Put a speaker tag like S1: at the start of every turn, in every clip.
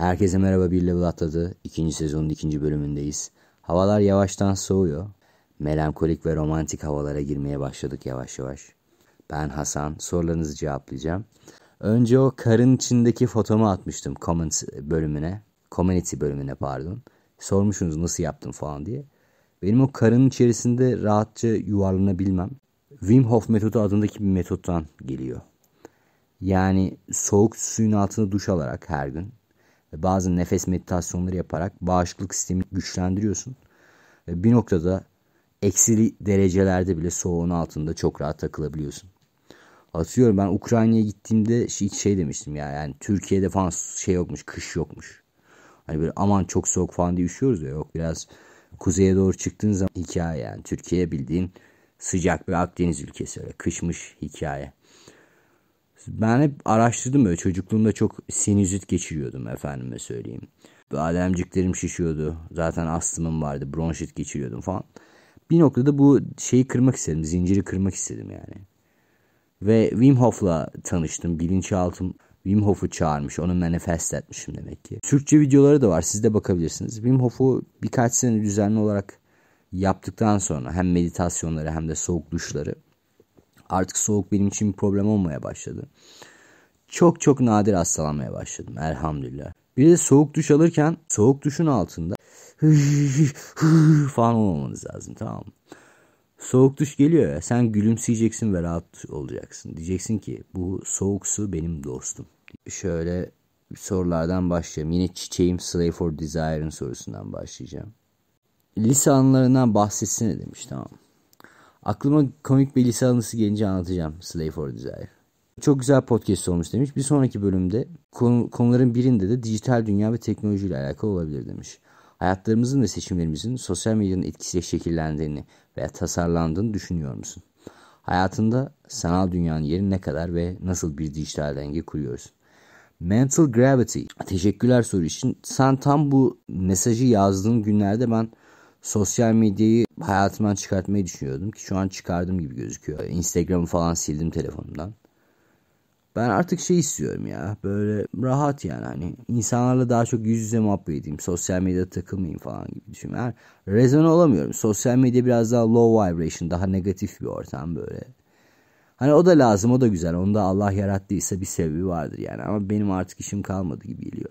S1: Herkese merhaba bir level atladı. İkinci sezonun ikinci bölümündeyiz. Havalar yavaştan soğuyor. Melankolik ve romantik havalara girmeye başladık yavaş yavaş. Ben Hasan. Sorularınızı cevaplayacağım. Önce o karın içindeki fotomu atmıştım comment bölümüne. Community bölümüne pardon. Sormuşsunuz nasıl yaptım falan diye. Benim o karın içerisinde rahatça yuvarlanabilmem Wim Hof metodu adındaki bir metottan geliyor. Yani soğuk suyun altında duş alarak her gün ve bazı nefes meditasyonları yaparak bağışıklık sistemini güçlendiriyorsun. Ve bir noktada eksili derecelerde bile soğuğun altında çok rahat takılabiliyorsun. Atıyorum ben Ukrayna'ya gittiğimde hiç şey demiştim ya yani Türkiye'de falan şey yokmuş kış yokmuş. Hani böyle aman çok soğuk falan diye üşüyoruz ya yok biraz kuzeye doğru çıktığın zaman hikaye yani Türkiye bildiğin sıcak bir Akdeniz ülkesi öyle kışmış hikaye. Ben hep araştırdım böyle çocukluğumda çok sinüzit geçiriyordum efendime söyleyeyim. Bademciklerim şişiyordu. Zaten astımım vardı. Bronşit geçiriyordum falan. Bir noktada bu şeyi kırmak istedim. Zinciri kırmak istedim yani. Ve Wim Hof'la tanıştım. Bilinçaltım Wim Hof'u çağırmış. Onu manifest etmişim demek ki. Türkçe videoları da var. Siz de bakabilirsiniz. Wim Hof'u birkaç sene düzenli olarak yaptıktan sonra hem meditasyonları hem de soğuk duşları artık soğuk benim için bir problem olmaya başladı. Çok çok nadir hastalanmaya başladım elhamdülillah. Bir de soğuk duş alırken soğuk duşun altında falan olmanız lazım tamam mı? Soğuk duş geliyor ya sen gülümseyeceksin ve rahat olacaksın. Diyeceksin ki bu soğuk su benim dostum. Şöyle sorulardan başlayayım. Yine çiçeğim Slay for Desire'ın sorusundan başlayacağım. Lise anılarından bahsetsene demiş tamam. Aklıma komik bir lise anısı gelince anlatacağım Slave for Desire. Çok güzel podcast olmuş demiş. Bir sonraki bölümde konu, konuların birinde de dijital dünya ve teknolojiyle alakalı olabilir demiş. Hayatlarımızın ve seçimlerimizin sosyal medyanın etkisiyle şekillendiğini veya tasarlandığını düşünüyor musun? Hayatında sanal dünyanın yeri ne kadar ve nasıl bir dijital denge kuruyorsun? Mental Gravity. Teşekkürler soru için. Sen tam bu mesajı yazdığın günlerde ben sosyal medyayı hayatımdan çıkartmayı düşünüyordum ki şu an çıkardım gibi gözüküyor. Instagram'ı falan sildim telefonumdan. Ben artık şey istiyorum ya böyle rahat yani hani insanlarla daha çok yüz yüze muhabbet edeyim sosyal medyada takılmayayım falan gibi düşünüyorum. Yani rezon olamıyorum sosyal medya biraz daha low vibration daha negatif bir ortam böyle. Hani o da lazım o da güzel onu da Allah yarattıysa bir sebebi vardır yani ama benim artık işim kalmadı gibi geliyor.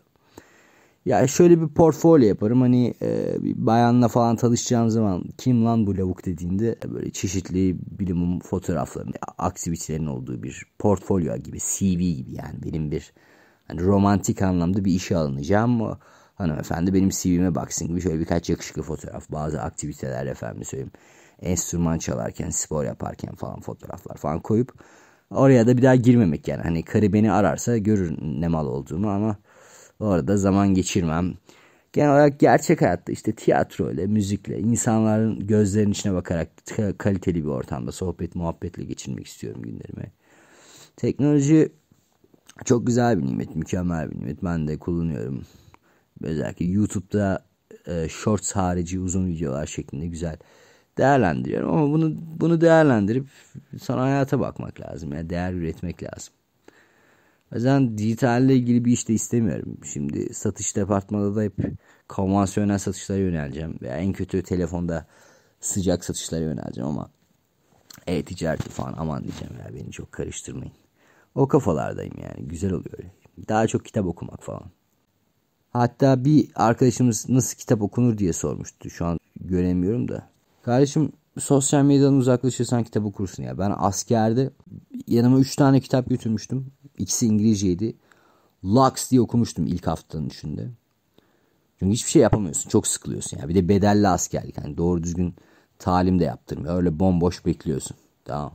S1: Ya şöyle bir portfolyo yaparım hani e, bir bayanla falan tanışacağım zaman kim lan bu lavuk dediğinde böyle çeşitli bilimum fotoğrafların, aktivitelerin olduğu bir portfolyo gibi, CV gibi yani benim bir hani romantik anlamda bir işe alınacağım. O, hanımefendi benim CV'me baksın gibi şöyle birkaç yakışıklı fotoğraf, bazı aktiviteler efendim söyleyeyim. Enstrüman çalarken, spor yaparken falan fotoğraflar falan koyup oraya da bir daha girmemek yani. Hani karı beni ararsa görür ne mal olduğumu ama Orada zaman geçirmem. Genel olarak gerçek hayatta işte tiyatro ile, müzikle, insanların gözlerinin içine bakarak kaliteli bir ortamda sohbet, muhabbetle geçirmek istiyorum günlerimi. Teknoloji çok güzel bir nimet, mükemmel bir nimet. Ben de kullanıyorum. Özellikle YouTube'da e, shorts harici uzun videolar şeklinde güzel değerlendiriyorum. Ama bunu bunu değerlendirip sonra hayata bakmak lazım. Yani değer üretmek lazım. O dijitalle ilgili bir iş de istemiyorum. Şimdi satış departmanında da hep konvansiyonel satışlara yöneleceğim. Veya en kötü telefonda sıcak satışlara yöneleceğim ama e-ticareti falan aman diyeceğim ya beni çok karıştırmayın. O kafalardayım yani güzel oluyor öyle. Daha çok kitap okumak falan. Hatta bir arkadaşımız nasıl kitap okunur diye sormuştu. Şu an göremiyorum da. Kardeşim sosyal medyadan uzaklaşırsan kitap okursun ya. Ben askerde yanıma 3 tane kitap götürmüştüm. İkisi İngilizceydi. Lux diye okumuştum ilk haftanın içinde. Çünkü hiçbir şey yapamıyorsun. Çok sıkılıyorsun. Yani bir de bedelli askerlik. Yani doğru düzgün talim de yaptırmıyor. Öyle bomboş bekliyorsun. Tamam.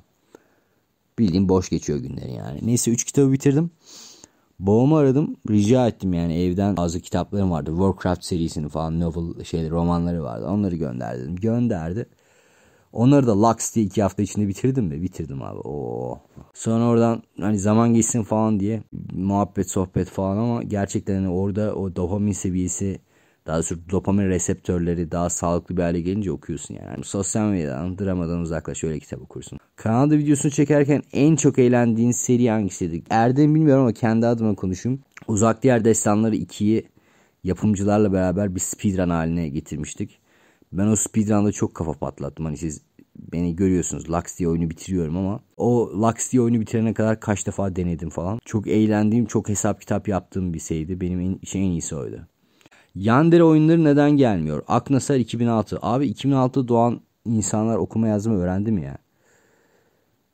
S1: Bildiğin boş geçiyor günleri yani. Neyse 3 kitabı bitirdim. Babamı aradım. Rica ettim yani evden bazı kitaplarım vardı. Warcraft serisini falan novel şeyleri romanları vardı. Onları gönderdim. Gönderdi. Onları da Lux diye iki hafta içinde bitirdim de bitirdim abi. Oo. Sonra oradan hani zaman geçsin falan diye muhabbet sohbet falan ama gerçekten hani orada o dopamin seviyesi daha doğrusu dopamin reseptörleri daha sağlıklı bir hale gelince okuyorsun yani. yani sosyal medyadan, dramadan uzaklaş öyle kitap okursun. Kanada videosunu çekerken en çok eğlendiğin seri hangisiydi? Erdem bilmiyorum ama kendi adıma konuşayım. Uzak Diğer Destanları 2'yi yapımcılarla beraber bir speedrun haline getirmiştik. Ben o speedrun'da çok kafa patlattım. Hani siz beni görüyorsunuz Lux diye oyunu bitiriyorum ama o Lux diye oyunu bitirene kadar kaç defa denedim falan. Çok eğlendiğim, çok hesap kitap yaptığım bir şeydi. Benim en, için en iyisi oydu. Yandere oyunları neden gelmiyor? Aknasar 2006. Abi 2006 doğan insanlar okuma yazma öğrendi mi ya?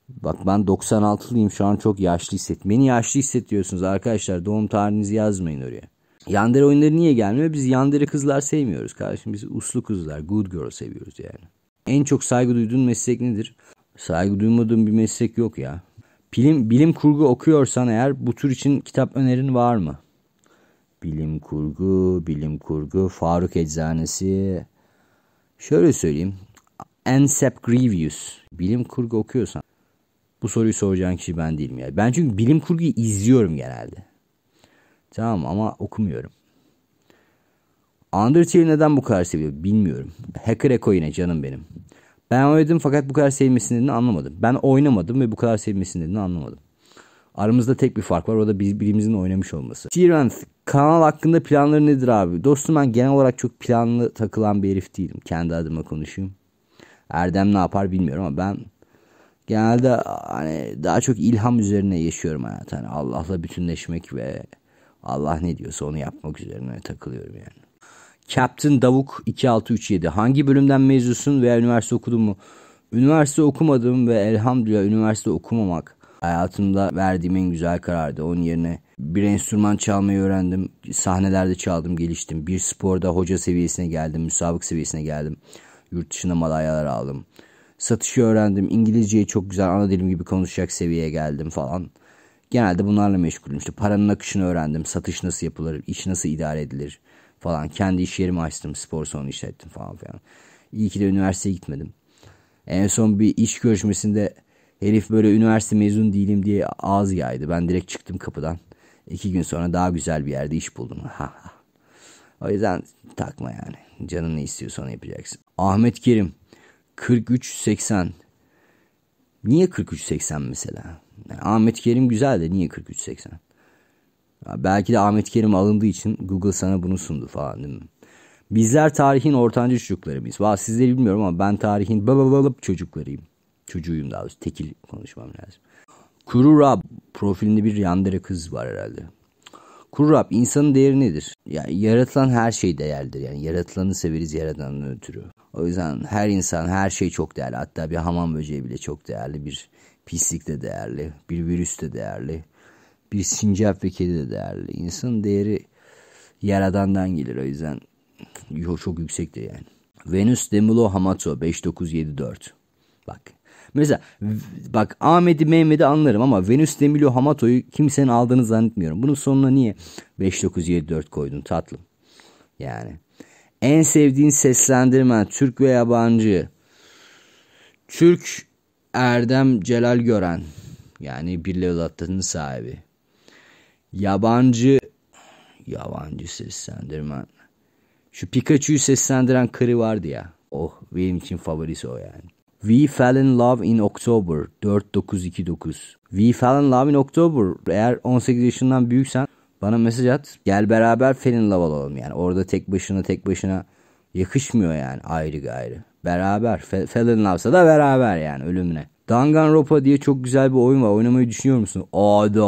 S1: Bak ben 96'lıyım şu an çok yaşlı hisset. Beni yaşlı hissediyorsunuz arkadaşlar. Doğum tarihinizi yazmayın oraya. Yandere oyunları niye gelmiyor? Biz yandere kızlar sevmiyoruz kardeşim. Biz uslu kızlar, good girl seviyoruz yani. En çok saygı duyduğun meslek nedir? Saygı duymadığım bir meslek yok ya. Bilim, bilim kurgu okuyorsan eğer bu tür için kitap önerin var mı? Bilim kurgu, bilim kurgu, Faruk Eczanesi. Şöyle söyleyeyim. Ansep Grievous. Bilim kurgu okuyorsan bu soruyu soracağın kişi ben değilim ya. Ben çünkü bilim kurguyu izliyorum genelde. Tamam ama okumuyorum. Undertale'i neden bu kadar seviyor bilmiyorum. Hacker Echo yine canım benim. Ben oynadım fakat bu kadar sevmesinin dediğini anlamadım. Ben oynamadım ve bu kadar sevmesinin dediğini anlamadım. Aramızda tek bir fark var o da birimizin oynamış olması. Tiran kanal hakkında planları nedir abi? Dostum ben genel olarak çok planlı takılan bir herif değilim. Kendi adıma konuşayım. Erdem ne yapar bilmiyorum ama ben genelde hani daha çok ilham üzerine yaşıyorum hayatı. Hani Allah'la bütünleşmek ve Allah ne diyorsa onu yapmak üzerine takılıyorum yani. Captain Davuk 2637 hangi bölümden mezunsun veya üniversite okudun mu? Üniversite okumadım ve elhamdülillah üniversite okumamak hayatımda verdiğim en güzel karardı. Onun yerine bir enstrüman çalmayı öğrendim. Sahnelerde çaldım, geliştim. Bir sporda hoca seviyesine geldim, müsabık seviyesine geldim. Yurt dışına malaylar aldım. Satışı öğrendim. İngilizceyi çok güzel ana dilim gibi konuşacak seviyeye geldim falan. Genelde bunlarla meşgulüm. İşte paranın akışını öğrendim. Satış nasıl yapılır, iş nasıl idare edilir falan. Kendi iş yerimi açtım, spor salonu işlettim falan filan. İyi ki de üniversiteye gitmedim. En son bir iş görüşmesinde herif böyle üniversite mezun değilim diye ağız yaydı. Ben direkt çıktım kapıdan. İki gün sonra daha güzel bir yerde iş buldum. o yüzden takma yani. Canın ne istiyorsa onu yapacaksın. Ahmet Kerim 43.80 Niye 43.80 mesela? Yani Ahmet Kerim güzel de niye 43 80? Belki de Ahmet Kerim alındığı için Google sana bunu sundu falan değil mi? Bizler tarihin ortanca çocukları mıyız? Valla sizleri bilmiyorum ama ben tarihin babalıp çocuklarıyım. Çocuğuyum daha doğrusu. Tekil konuşmam lazım. Kuru Rab profilinde bir yandere kız var herhalde. Kuru Rab insanın değeri nedir? Yani yaratılan her şey değerlidir. Yani yaratılanı severiz yaradanın ötürü. O yüzden her insan her şey çok değerli. Hatta bir hamam böceği bile çok değerli bir Pislik de değerli, bir virüs de değerli, bir sincap ve kedi de değerli. İnsanın değeri yaradandan gelir o yüzden çok yüksek de yani. Venüs Demulo Hamato 5974. Bak. Mesela bak Ahmet'i Mehmet'i anlarım ama Venüs Demilo Hamato'yu kimsenin aldığını zannetmiyorum. Bunun sonuna niye 5974 koydun tatlım? Yani. En sevdiğin seslendirme Türk ve yabancı. Türk Erdem Celal Gören yani bir level sahibi. Yabancı yabancı seslendirmen. Şu Pikachu'yu seslendiren karı vardı ya. Oh benim için favorisi o yani. We Fell in Love in October 4929. We Fell in Love in October. Eğer 18 yaşından büyüksen bana mesaj at. Gel beraber Fell in Love olalım yani. Orada tek başına tek başına yakışmıyor yani ayrı gayrı. Beraber. Fe Fell Love'sa da beraber yani ölümüne. Danganronpa diye çok güzel bir oyun var. Oynamayı düşünüyor musun? Ada.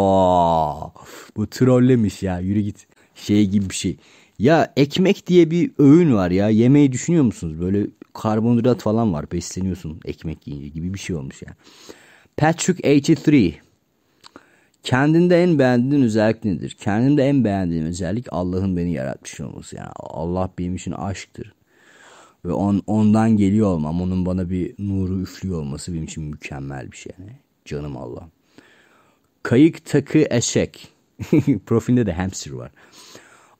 S1: Bu trollemiş ya. Yürü git. Şey gibi bir şey. Ya ekmek diye bir öğün var ya. Yemeği düşünüyor musunuz? Böyle karbonhidrat falan var. Besleniyorsun ekmek yiyince gibi bir şey olmuş ya. Yani. Patrick 83 Kendinde en beğendiğin özellik nedir? Kendimde en beğendiğim özellik Allah'ın beni yaratmış olması. Yani Allah benim için aşktır. Ve on, ondan geliyor olmam, onun bana bir nuru üflüyor olması benim için mükemmel bir şey. Canım Allah. Kayık takı eşek. Profilinde de hamster var.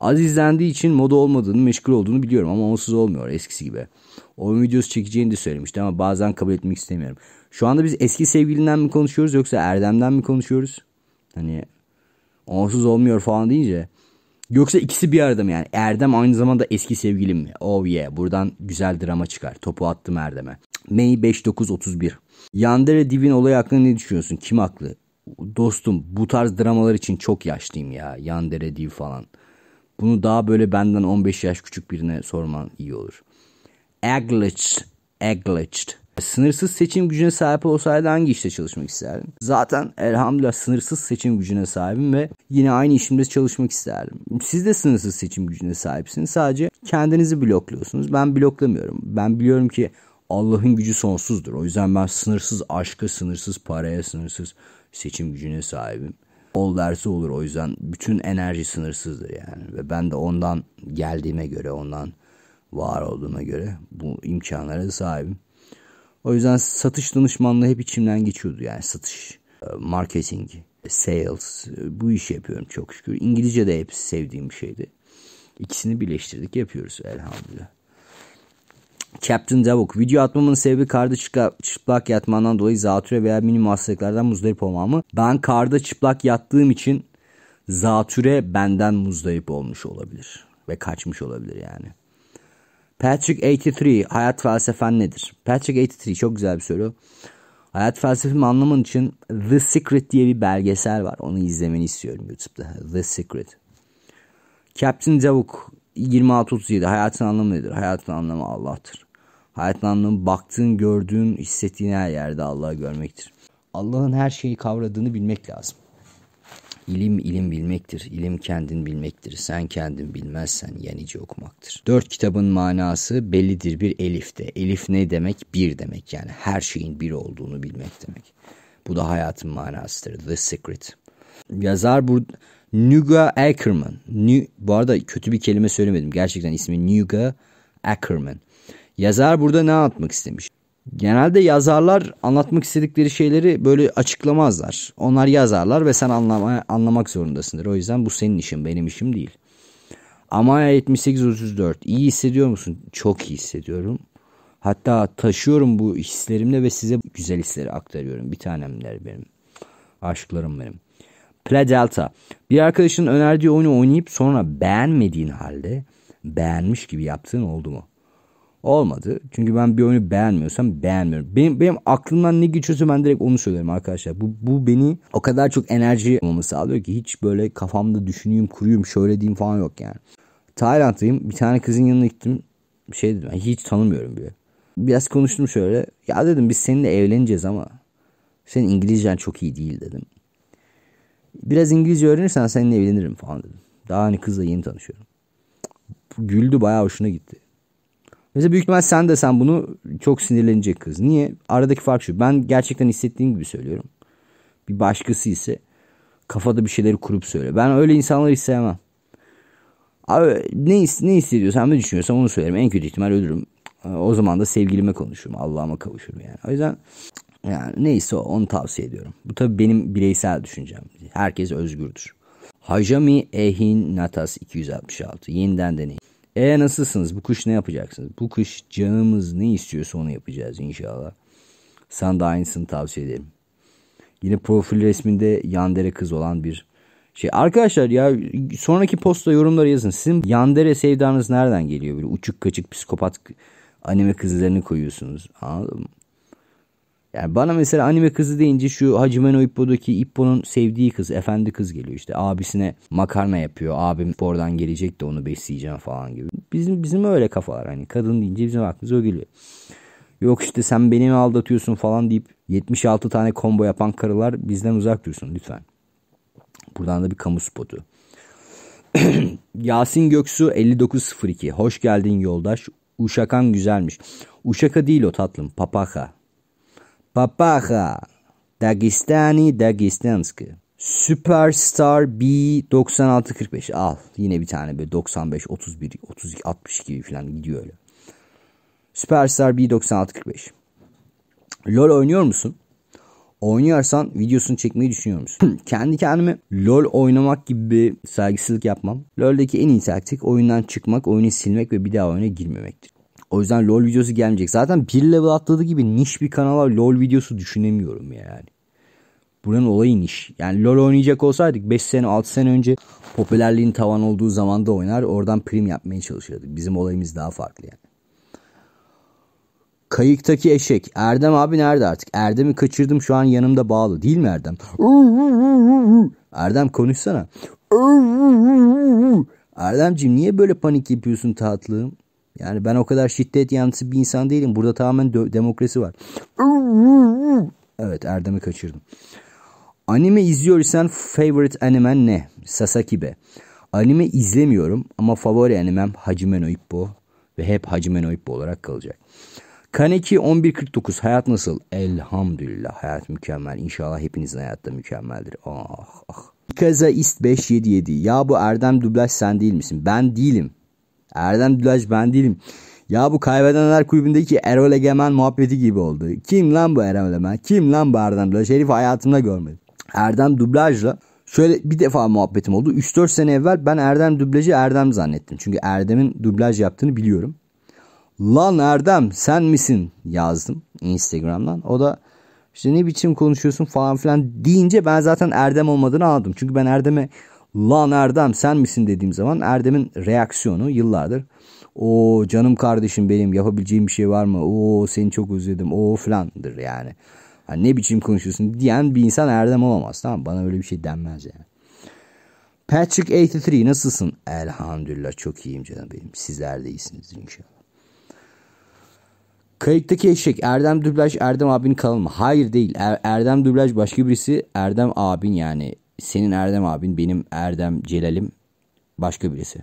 S1: Az izlendiği için moda olmadığını, meşgul olduğunu biliyorum ama onsuz olmuyor eskisi gibi. Oyun videosu çekeceğini de söylemişti ama bazen kabul etmek istemiyorum. Şu anda biz eski sevgilinden mi konuşuyoruz yoksa Erdem'den mi konuşuyoruz? Hani onsuz olmuyor falan deyince Yoksa ikisi bir arada mı yani? Erdem aynı zamanda eski sevgilim mi? Oh yeah. Buradan güzel drama çıkar. Topu attım Erdem'e. May 5931. Yandere Div'in olayı hakkında ne düşünüyorsun? Kim haklı? Dostum bu tarz dramalar için çok yaşlıyım ya. Yandere Div falan. Bunu daha böyle benden 15 yaş küçük birine sorman iyi olur. Aglitched, aglitched. Sınırsız seçim gücüne sahip olsaydı hangi işte çalışmak isterdin? Zaten elhamdülillah sınırsız seçim gücüne sahibim ve yine aynı işimde çalışmak isterdim. Siz de sınırsız seçim gücüne sahipsiniz. Sadece kendinizi blokluyorsunuz. Ben bloklamıyorum. Ben biliyorum ki Allah'ın gücü sonsuzdur. O yüzden ben sınırsız aşka, sınırsız paraya, sınırsız seçim gücüne sahibim. Ol derse olur o yüzden bütün enerji sınırsızdır yani. Ve ben de ondan geldiğime göre, ondan var olduğuma göre bu imkanlara sahibim. O yüzden satış danışmanlığı hep içimden geçiyordu yani satış, e, marketing, sales e, bu işi yapıyorum çok şükür. İngilizce de hepsi sevdiğim bir şeydi. İkisini birleştirdik yapıyoruz elhamdülillah. Captain Davok video atmamın sebebi karda çıplak yatmandan dolayı zatüre veya minimum hastalıklardan muzdarip olmamı. Ben karda çıplak yattığım için zatüre benden muzdarip olmuş olabilir ve kaçmış olabilir yani. Patrick 83 hayat felsefen nedir? Patrick 83 çok güzel bir soru. Hayat felsefemi anlamın için The Secret diye bir belgesel var. Onu izlemeni istiyorum YouTube'da. The Secret. Captain Davuk 26-37 hayatın anlamı nedir? Hayatın anlamı Allah'tır. Hayatın anlamı baktığın, gördüğün, hissettiğin her yerde Allah'ı görmektir. Allah'ın her şeyi kavradığını bilmek lazım. İlim ilim bilmektir, ilim kendin bilmektir, sen kendin bilmezsen yenice okumaktır. Dört kitabın manası bellidir bir elifte. Elif ne demek? Bir demek yani her şeyin bir olduğunu bilmek demek. Bu da hayatın manasıdır. The Secret. Yazar bu Nuga Ackerman. New, bu arada kötü bir kelime söylemedim. Gerçekten ismi Nuga Ackerman. Yazar burada ne anlatmak istemiş? Genelde yazarlar anlatmak istedikleri şeyleri böyle açıklamazlar. Onlar yazarlar ve sen anlama, anlamak zorundasındır. O yüzden bu senin işin benim işim değil. Amaya 7834 İyi hissediyor musun? Çok iyi hissediyorum. Hatta taşıyorum bu hislerimle ve size güzel hisleri aktarıyorum. Bir tanemler benim. Aşklarım benim. Pla Delta. Bir arkadaşın önerdiği oyunu oynayıp sonra beğenmediğin halde beğenmiş gibi yaptığın oldu mu? Olmadı. Çünkü ben bir oyunu beğenmiyorsam beğenmiyorum. Benim, benim aklımdan ne geçiyorsa ben direkt onu söylüyorum arkadaşlar. Bu, bu beni o kadar çok enerji olmamı sağlıyor ki hiç böyle kafamda düşüneyim kuruyum şöyle diyeyim falan yok yani. Tayland'dayım. Bir tane kızın yanına gittim. Şey dedim hiç tanımıyorum bile. Biraz konuştum şöyle. Ya dedim biz seninle evleneceğiz ama senin İngilizcen çok iyi değil dedim. Biraz İngilizce öğrenirsen seninle evlenirim falan dedim. Daha hani kızla yeni tanışıyorum. Güldü bayağı hoşuna gitti. Mesela büyük ihtimal sen de sen bunu çok sinirlenecek kız. Niye? Aradaki fark şu. Ben gerçekten hissettiğim gibi söylüyorum. Bir başkası ise kafada bir şeyleri kurup söyle. Ben öyle insanları hiç sevmem. Abi, ne, ne hissediyorsam ne düşünüyorsam onu söylerim. En kötü ihtimal ölürüm. O zaman da sevgilime konuşurum. Allah'ıma kavuşurum yani. O yüzden yani neyse o, onu tavsiye ediyorum. Bu tabii benim bireysel düşüncem. Herkes özgürdür. Hajami Ehin Natas 266. Yeniden deneyin. E nasılsınız? Bu kış ne yapacaksınız? Bu kış canımız ne istiyorsa onu yapacağız inşallah. Sen de aynısını tavsiye ederim. Yine profil resminde yandere kız olan bir şey. Arkadaşlar ya sonraki posta yorumları yazın. Sizin yandere sevdanız nereden geliyor? Böyle uçuk kaçık psikopat anime kızlarını koyuyorsunuz. Anladın mı? Yani bana mesela anime kızı deyince şu Hajime no Ippo'daki Ippo'nun sevdiği kız, efendi kız geliyor işte. Abisine makarna yapıyor. Abim oradan gelecek de onu besleyeceğim falan gibi. Bizim bizim öyle kafalar hani kadın deyince bizim aklımız o geliyor. Yok işte sen beni mi aldatıyorsun falan deyip 76 tane combo yapan karılar bizden uzak dursun lütfen. Buradan da bir kamu spotu. Yasin Göksu 5902. Hoş geldin yoldaş. Uşakan güzelmiş. Uşaka değil o tatlım. Papaka. Papaha, Dagestani, Dagestanski. Superstar B9645 al. Yine bir tane böyle 95, 31, 32, 62 falan gidiyor öyle. Superstar B9645. LOL oynuyor musun? Oynuyorsan videosunu çekmeyi düşünüyor musun? Hmm, kendi kendime LOL oynamak gibi bir saygısızlık yapmam. LOL'deki en iyi taktik oyundan çıkmak, oyunu silmek ve bir daha oyuna girmemektir. O yüzden LoL videosu gelmeyecek. Zaten bir level atladığı gibi niş bir kanala LoL videosu düşünemiyorum yani. Buranın olayı niş. Yani LoL oynayacak olsaydık 5 sene 6 sene önce popülerliğin tavan olduğu zamanda oynar. Oradan prim yapmaya çalışırdık. Bizim olayımız daha farklı yani. Kayıktaki eşek. Erdem abi nerede artık? Erdem'i kaçırdım şu an yanımda bağlı. Değil mi Erdem? Erdem konuşsana. Erdemciğim niye böyle panik yapıyorsun tatlım? Yani ben o kadar şiddet yanlısı bir insan değilim. Burada tamamen demokrasi var. Evet Erdem'i kaçırdım. Anime izliyorsan favorite animen ne? Sasaki be. Anime izlemiyorum ama favori animem Hajime no Ippo ve hep Hajime no Ippo olarak kalacak. Kaneki 1149 hayat nasıl? Elhamdülillah hayat mükemmel. İnşallah hepinizin hayatta mükemmeldir. Ah ah. Kaza ist 577. Ya bu Erdem dublaj sen değil misin? Ben değilim. Erdem Dülaj ben değilim. Ya bu kaybedenler kulübündeki Erol Egemen muhabbeti gibi oldu. Kim lan bu Erol Egemen? Kim lan bu Erdem Dülaj? Herifi hayatımda görmedim. Erdem Dublaj'la şöyle bir defa muhabbetim oldu. 3-4 sene evvel ben Erdem Dublaj'ı Erdem zannettim. Çünkü Erdem'in dublaj yaptığını biliyorum. Lan Erdem sen misin yazdım Instagram'dan. O da işte ne biçim konuşuyorsun falan filan deyince ben zaten Erdem olmadığını anladım. Çünkü ben Erdem'e lan Erdem sen misin dediğim zaman Erdem'in reaksiyonu yıllardır o canım kardeşim benim yapabileceğim bir şey var mı? O seni çok özledim. O filandır yani. Hani ne biçim konuşuyorsun diyen bir insan Erdem olamaz. Tamam Bana öyle bir şey denmez yani. Patrick 83 nasılsın? Elhamdülillah çok iyiyim canım benim. Sizler de iyisiniz inşallah. Kayıktaki eşek Erdem Dublaj Erdem abinin kanalı mı? Hayır değil. Er, Erdem Dublaj başka birisi. Erdem abin yani senin Erdem abin, benim Erdem Celal'im başka birisi.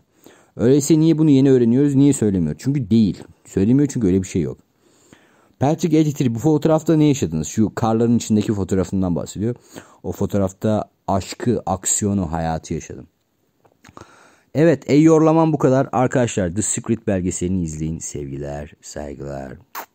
S1: Öyleyse niye bunu yeni öğreniyoruz, niye söylemiyor? Çünkü değil. Söylemiyor çünkü öyle bir şey yok. Patrick Editor bu fotoğrafta ne yaşadınız? Şu karların içindeki fotoğrafından bahsediyor. O fotoğrafta aşkı, aksiyonu, hayatı yaşadım. Evet, ey yorlamam bu kadar. Arkadaşlar The Secret belgeselini izleyin. Sevgiler, saygılar.